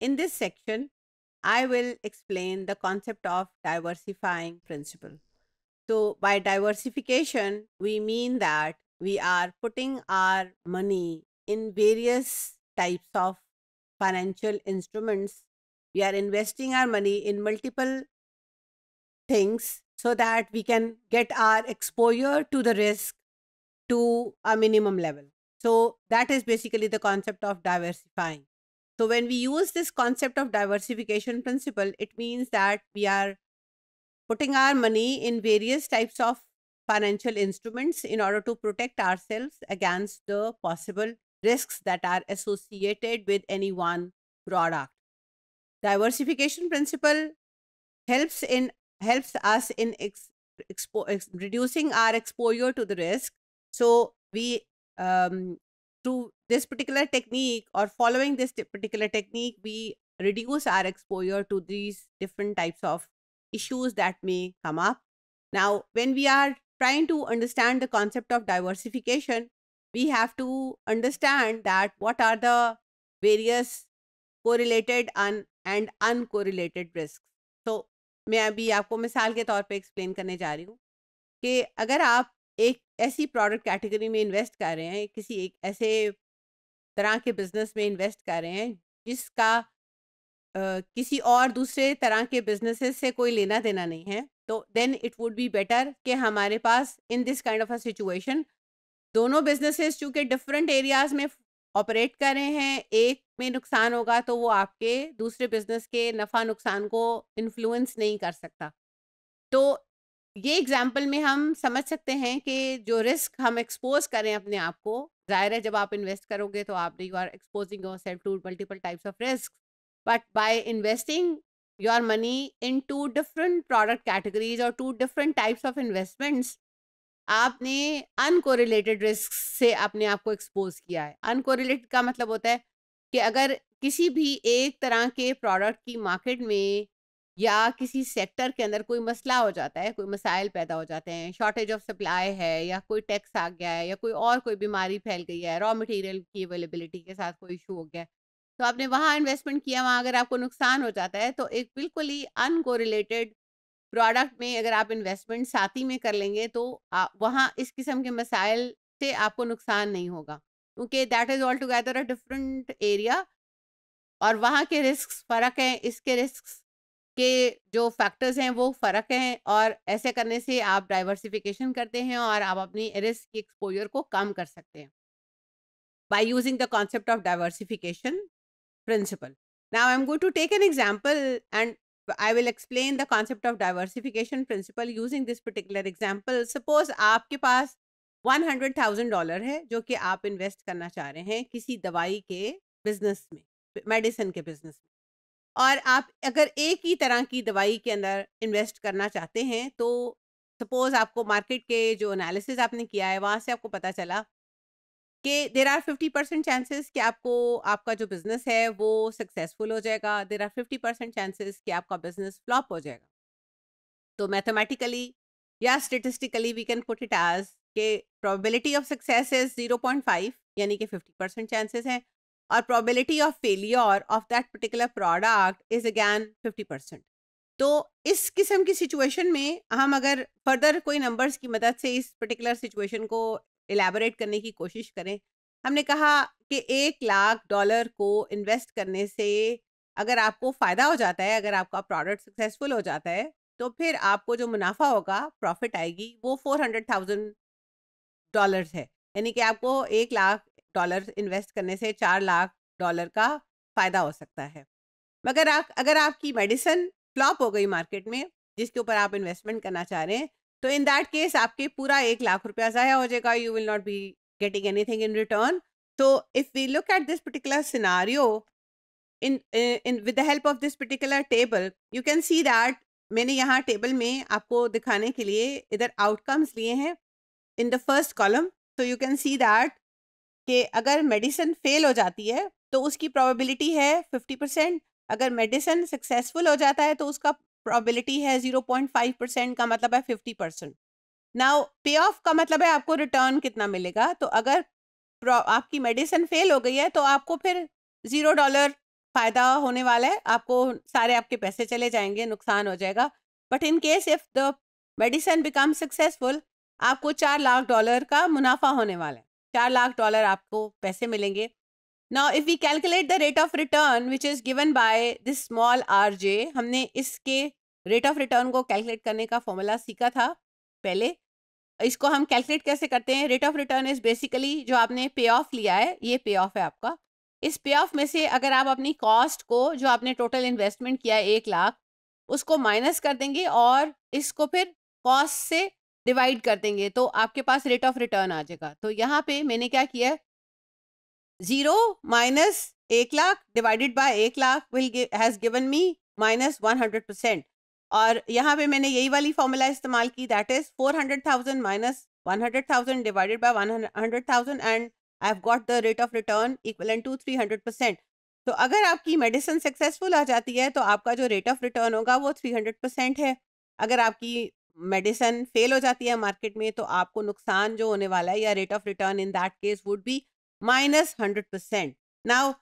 In this section, I will explain the concept of diversifying principle. So by diversification, we mean that we are putting our money in various types of financial instruments. We are investing our money in multiple things so that we can get our exposure to the risk to a minimum level. So that is basically the concept of diversifying. So when we use this concept of diversification principle, it means that we are putting our money in various types of financial instruments in order to protect ourselves against the possible risks that are associated with any one product. Diversification principle helps in helps us in ex, expo, ex, reducing our exposure to the risk. So we um, through this particular technique or following this particular technique, we reduce our exposure to these different types of issues that may come up. Now, when we are trying to understand the concept of diversification, we have to understand that what are the various correlated un and uncorrelated risks. So, मैं अभी आपको मिसाल के तौर पे explain करने जा रही हूँ कि अगर आप एक ऐसी प्रोडक्ट कैटेगरी में इन्वेस्ट कर रहे हैं किसी एक ऐसे तरह के बिजनेस में इन्वेस्ट कर रहे हैं जिसका आ, किसी और दूसरे तरह के बिजनेस से कोई लेना देना नहीं है तो then it would be better कि हमारे पास in this kind of a situation दोनों बिजनेसेस चूँकि डिफरेंट एरियाज़ में ऑपरेट कर रहे हैं एक में नुकसान होगा तो वो आपके दूसरे बिजनेस के नफ़ा नुकसान को इन्फ्लुएंस नहीं कर सकता तो ये एग्ज़ाम्पल में हम समझ सकते हैं कि जो रिस्क हम एक्सपोज करें अपने आप को जाहिर है जब आप इन्वेस्ट करोगे तो आप you are exposing yourself to multiple types of risk but by investing your money into different product categories और to different types of investments आपने अनकोरिलेटेड रिस्क से अपने आप को एक्सपोज किया है अनकोरिलेटेड का मतलब होता है कि अगर किसी भी एक तरह के प्रोडक्ट की मार्केट में या किसी सेक्टर के अंदर कोई मसला हो जाता है कोई मसाइल पैदा हो जाते हैं शॉर्टेज ऑफ सप्लाई है या कोई टैक्स आ गया है या कोई और कोई बीमारी फैल गई है रॉ मटेरियल की अवेलेबिलिटी के साथ कोई इशू हो गया है तो आपने वहाँ इन्वेस्टमेंट किया वहाँ अगर आपको नुकसान हो जाता है तो एक बिल्कुल ही अनकोरिलेटेड प्रोडक्ट में अगर आप इन्वेस्टमेंट साथ ही में कर लेंगे तो वहाँ इस किस्म के मसाइल से आपको नुकसान नहीं होगा क्योंकि that is all together a different area और वहाँ के रिस्क फ़र्क हैं इसके रिस्क के जो फैक्टर्स हैं वो फ़र्क हैं और ऐसे करने से आप डाइवर्सिफिकेशन करते हैं और आप अपनी रिस्क की एक्सपोजर को कम कर सकते हैं by using the concept of diversification principle now I am going to take an example and I will explain the concept of diversification principle using this particular example suppose आपके पास one hundred thousand dollar है जो कि आप invest करना चाह रहे हैं किसी दवाई के बिजनेस में मेडिसिन के बिजनेस में और आप अगर एक ही तरह की दवाई के अंदर इन्वेस्ट करना चाहते हैं तो सपोज आपको मार्केट के जो एनालिसिस आपने किया है वहाँ से आपको पता चला कि there are fifty percent chances कि आपको आपका जो बिज़नेस है वो सक्सेसफुल हो जाएगा there are fifty percent chances कि आपका बिज़नेस फ्लॉप हो जाएगा तो मैथमेटिकली या statistically we can put it as के probability of success is zero point five यानी कि फिफ्टी परसेंट चांसेस हैं और probability of failure of that particular product is again fifty percent तो इस किस्म की सिचुएशन में हम अगर फर्दर कोई नंबर्स की मदद से इस पर्टिकुलर सिचुएशन को एलेबरेट करने की कोशिश करें हमने कहा कि एक लाख डॉलर को इन्वेस्ट करने से अगर आपको फ़ायदा हो जाता है अगर आपका प्रोडक्ट सक्सेसफुल हो जाता है तो फिर आपको जो मुनाफा होगा प्रॉफिट आएगी वो फोर हंड्रेड थाउजेंड डॉलर्स है यानी कि आपको एक लाख डॉलर इन्वेस्ट करने से चार लाख डॉलर का फ़ायदा हो सकता है मगर आप अगर आपकी मेडिसिन फ्लॉप हो गई मार्केट में जिसके ऊपर आप इन्वेस्टमेंट करना चाह रहे हैं तो इन दैट केस आपके पूरा एक लाख रुपया ज़ाया हो जाएगा you will not be getting anything in return तो if we look at this particular scenario in in with the help of this particular table you can see that मैंने यहाँ टेबल में आपको दिखाने के लिए इधर आउटकम्स लिए हैं in the first column so तो यू कैन सी दैट कि अगर मेडिसिन फेल हो जाती है तो उसकी प्रोबेबिलिटी है फिफ्टी परसेंट अगर मेडिसिन सक्सेसफुल हो जाता है तो उसका प्रोबेबिलिटी है जीरो पॉइंट फाइव परसेंट का मतलब है fifty percent now pay off का मतलब है आपको रिटर्न कितना मिलेगा तो अगर आपकी मेडिसिन फेल हो गई है तो आपको फिर ज़ीरो डॉलर फ़ायदा होने वाला है आपको सारे आपके पैसे चले जाएंगे नुकसान हो जाएगा but in case if the medicine become successful आपको चार लाख डॉलर का मुनाफा होने वाला है चार लाख डॉलर आपको पैसे मिलेंगे now if we calculate the rate of return which is given by this small R J हमने इसके रेट ऑफ रिटर्न को कैलकुलेट करने का फॉर्मूला सीखा था पहले इसको हम कैलकुलेट कैसे करते हैं rate of return is basically जो आपने पे ऑफ लिया है ये पे ऑफ है आपका इस पे ऑफ में से अगर आप अपनी कॉस्ट को जो आपने टोटल इन्वेस्टमेंट किया है एक लाख उसको माइनस कर देंगे और इसको फिर कॉस्ट से डिवाइड कर देंगे तो आपके पास रेट ऑफ रिटर्न आ जाएगा तो यहाँ पे मैंने क्या किया जीरो माइनस एक लाख डिवाइडेड बाय एक lakh will has given me minus one hundred percent और यहाँ पे मैंने यही वाली फॉर्मूला इस्तेमाल की that is four hundred thousand minus one hundred thousand divided by one hundred thousand and I have got the rate of return equal to three hundred percent तो अगर आपकी मेडिसिन सक्सेसफुल आ जाती है तो आपका जो रेट ऑफ रिटर्न होगा वो थ्री हंड्रेड परसेंट है अगर आपकी मेडिसन फेल हो जाती है मार्केट में तो आपको नुकसान जो होने वाला है या rate of return in that case would be minus hundred percent now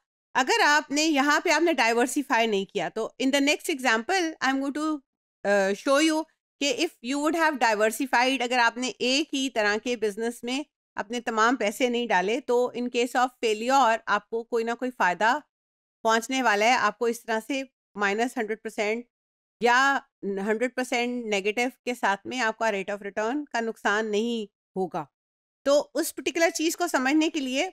अगर आपने यहाँ पे आपने डाइवर्सिफाई नहीं किया तो in the next example I am going to show you कि if you would have diversified अगर आपने एक ही तरह के बिजनेस में अपने तमाम पैसे नहीं डाले तो इन केस ऑफ फेलियोर आपको कोई ना कोई फ़ायदा पहुंचने वाला है आपको इस तरह से माइनस हंड्रेड परसेंट या हंड्रेड परसेंट नेगेटिव के साथ में आपका रेट ऑफ रिटर्न का नुकसान नहीं होगा तो उस पर्टिकुलर चीज़ को समझने के लिए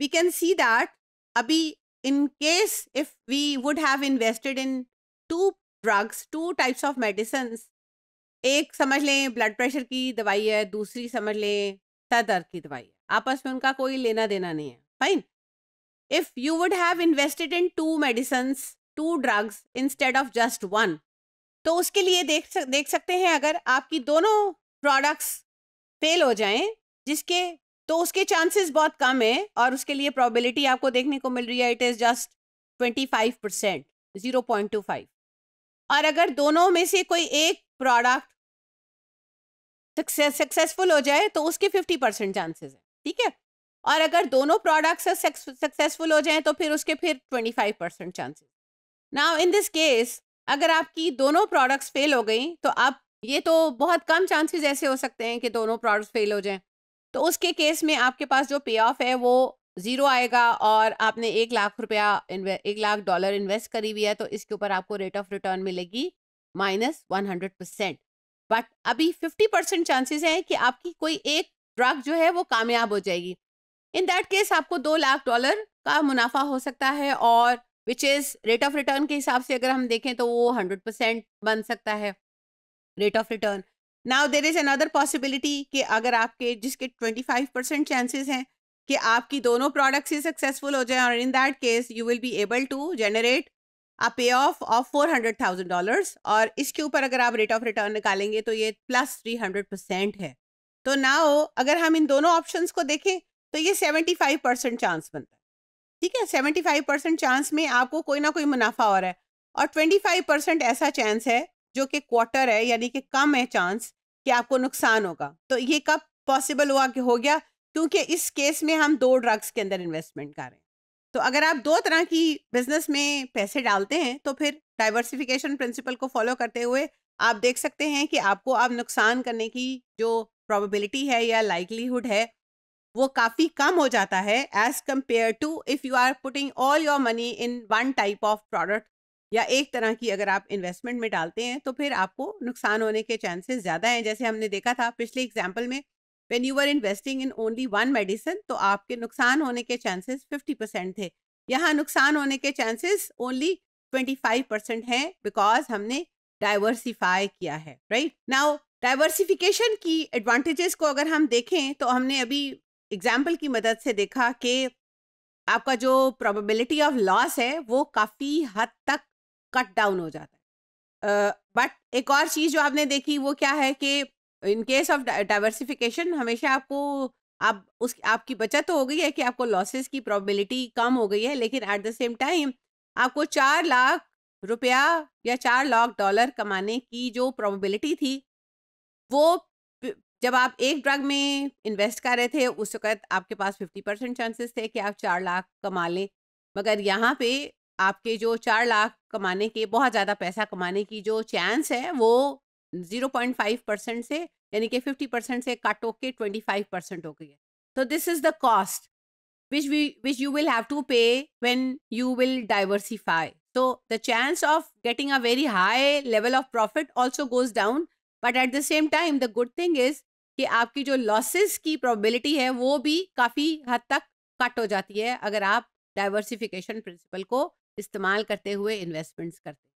वी कैन सी दैट अभी in case if we would have invested in two drugs two types of medicine एक समझ लें ब्लड प्रेशर की दवाई है दूसरी समझ लें सर दर्द की दवाई है आपस में उनका कोई लेना देना नहीं है fine if you would have invested in two medicines two drugs instead of just one तो उसके लिए देख सक, देख सकते हैं अगर आपकी दोनों प्रोडक्ट्स फेल हो जाएं जिसके तो उसके चांसेस बहुत कम है और उसके लिए प्रॉबिलिटी आपको देखने को मिल रही है it is just twenty five percent zero point two five और अगर दोनों में से कोई एक प्रोडक्ट सक्सेसफुल हो जाए तो उसके फिफ्टी परसेंट चांसेस हैं ठीक है और अगर दोनों प्रोडक्ट्स सक्सेसफुल हो जाएं तो फिर उसके फिर twenty five percent chances now in this case अगर आपकी दोनों प्रोडक्ट्स फेल हो गई तो आप ये तो बहुत कम चांसेस ऐसे हो सकते हैं कि दोनों प्रोडक्ट्स फेल हो जाएं तो उसके केस में आपके पास जो पे ऑफ है वो ज़ीरो आएगा और आपने एक लाख रुपया एक लाख डॉलर इन्वेस्ट करी हुई है तो इसके ऊपर आपको रेट ऑफ रिटर्न मिलेगी minus one hundred percent but अभी फिफ्टी परसेंट चांसेस हैं कि आपकी कोई एक ड्रग जो है वो कामयाब हो जाएगी इन दैट केस आपको दो लाख डॉलर का मुनाफा हो सकता है और which is rate of return के हिसाब से अगर हम देखें तो वो हंड्रेड परसेंट बन सकता है rate of return now there is another possibility कि अगर आपके जिसके ट्वेंटी फाइव परसेंट चांसेज हैं कि आपकी दोनों प्रोडक्ट्स ही सक्सेसफुल हो जाएं और in that case you will be able to generate a pay off of four hundred thousand dollars और इसके ऊपर अगर आप रेट ऑफ रिटर्न निकालेंगे तो ये प्लस थ्री हंड्रेड परसेंट है तो नाउ अगर हम इन दोनों ऑप्शंस को देखें तो ये सेवेंटी फाइव परसेंट चांस बनता है ठीक है सेवेंटी फाइव परसेंट चांस में आपको कोई ना कोई मुनाफा हो रहा है और ट्वेंटी फाइव परसेंट ऐसा चांस है जो कि क्वार्टर है यानी कि कम है चांस कि आपको नुकसान होगा तो ये कब पॉसिबल हुआ कि हो गया क्योंकि इस केस में हम दो ड्रग्स के अंदर इन्वेस्टमेंट कर रहे हैं तो अगर आप दो तरह की बिजनेस में पैसे डालते हैं तो फिर डाइवर्सिफिकेशन प्रिंसिपल को फॉलो करते हुए आप देख सकते हैं कि आपको अब आप नुकसान करने की जो प्रॉबिलिटी है या लाइकलीहुड है वो काफ़ी कम हो जाता है as compare to if you are putting all your money in one type of product या एक तरह की अगर आप इन्वेस्टमेंट में डालते हैं तो फिर आपको नुकसान होने के चांसेस ज़्यादा हैं जैसे हमने देखा था पिछले एग्जाम्पल में when you are investing in only one medicine तो आपके नुकसान होने के चांसेस फिफ्टी परसेंट थे यहाँ नुकसान होने के chances only twenty five percent हैं बिकॉज हमने डाइवर्सिफाई किया है राइट नाउ डाइवर्सिफिकेशन की एडवांटेजेस को अगर हम देखें तो हमने अभी एग्जाम्पल की मदद से देखा कि आपका जो प्रोबेबिलिटी ऑफ लॉस है वो काफ़ी हद तक कट डाउन हो जाता है बट uh, एक और चीज़ जो आपने देखी वो क्या है कि इन केस ऑफ डाइवर्सिफिकेशन हमेशा आपको आप उस आपकी बचत तो हो गई है कि आपको लॉसेस की प्रोबेबिलिटी कम हो गई है लेकिन एट द सेम टाइम आपको चार लाख रुपया या चार लाख डॉलर कमाने की जो प्रोबेबिलिटी थी वो जब आप एक ड्रग में इन्वेस्ट कर रहे थे उस वक्त आपके पास फिफ्टी परसेंट चांसेस थे कि आप चार लाख कमा लें मगर यहाँ पे आपके जो चार लाख कमाने के बहुत ज़्यादा पैसा कमाने की जो चांस है वो ज़ीरो पॉइंट फाइव परसेंट से यानी कि फिफ्टी परसेंट से कट होके ट्वेंटी फाइव परसेंट हो गई है तो this is the cost which we which you will have to pay when you will diversify so the chance of getting a very high level of profit also goes down but at the same time the good thing is कि आपकी जो losses की probability है वो भी काफ़ी हद तक कट हो जाती है अगर आप डाइवर्सिफिकेशन प्रिंसिपल को इस्तेमाल करते हुए इन्वेस्टमेंट्स करते हैं